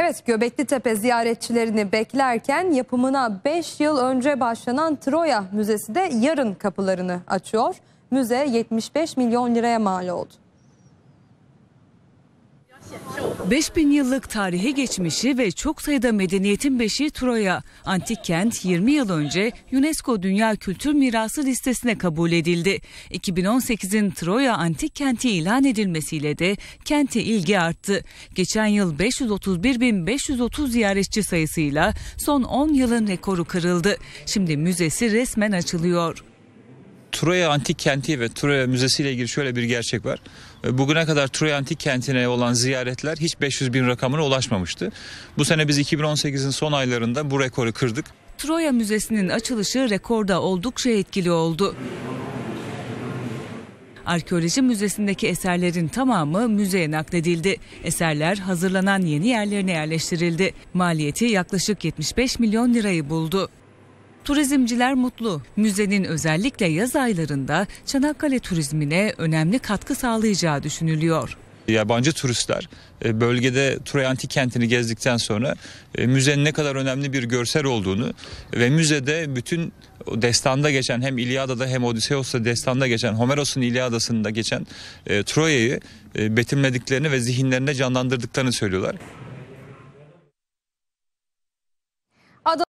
Evet Göbekli Tepe ziyaretçilerini beklerken yapımına 5 yıl önce başlanan Troya Müzesi de yarın kapılarını açıyor. Müze 75 milyon liraya mal oldu. 5000 yıllık tarihi geçmişi ve çok sayıda medeniyetin beşiği Troya. Antik kent 20 yıl önce UNESCO Dünya Kültür Mirası listesine kabul edildi. 2018'in Troya Antik Kenti ilan edilmesiyle de kente ilgi arttı. Geçen yıl 531.530 ziyaretçi sayısıyla son 10 yılın rekoru kırıldı. Şimdi müzesi resmen açılıyor. Troya Antik Kenti ve Troya Müzesi ile ilgili şöyle bir gerçek var. E, bugüne kadar Troya Antik Kenti'ne olan ziyaretler hiç 500 bin rakamına ulaşmamıştı. Bu sene biz 2018'in son aylarında bu rekoru kırdık. Troya Müzesi'nin açılışı rekorda oldukça etkili oldu. Arkeoloji Müzesi'ndeki eserlerin tamamı müzeye nakledildi. Eserler hazırlanan yeni yerlerine yerleştirildi. Maliyeti yaklaşık 75 milyon lirayı buldu. Turizmciler mutlu. Müzenin özellikle yaz aylarında Çanakkale turizmine önemli katkı sağlayacağı düşünülüyor. Yabancı turistler e, bölgede Turay Antik Kenti'ni gezdikten sonra e, müzenin ne kadar önemli bir görsel olduğunu ve müzede bütün destanda geçen hem İlyada'da hem Odysseus'ta destanda geçen Homeros'un İlyada'sında geçen e, Troya'yı betimlediklerini ve zihinlerinde canlandırdıklarını söylüyorlar.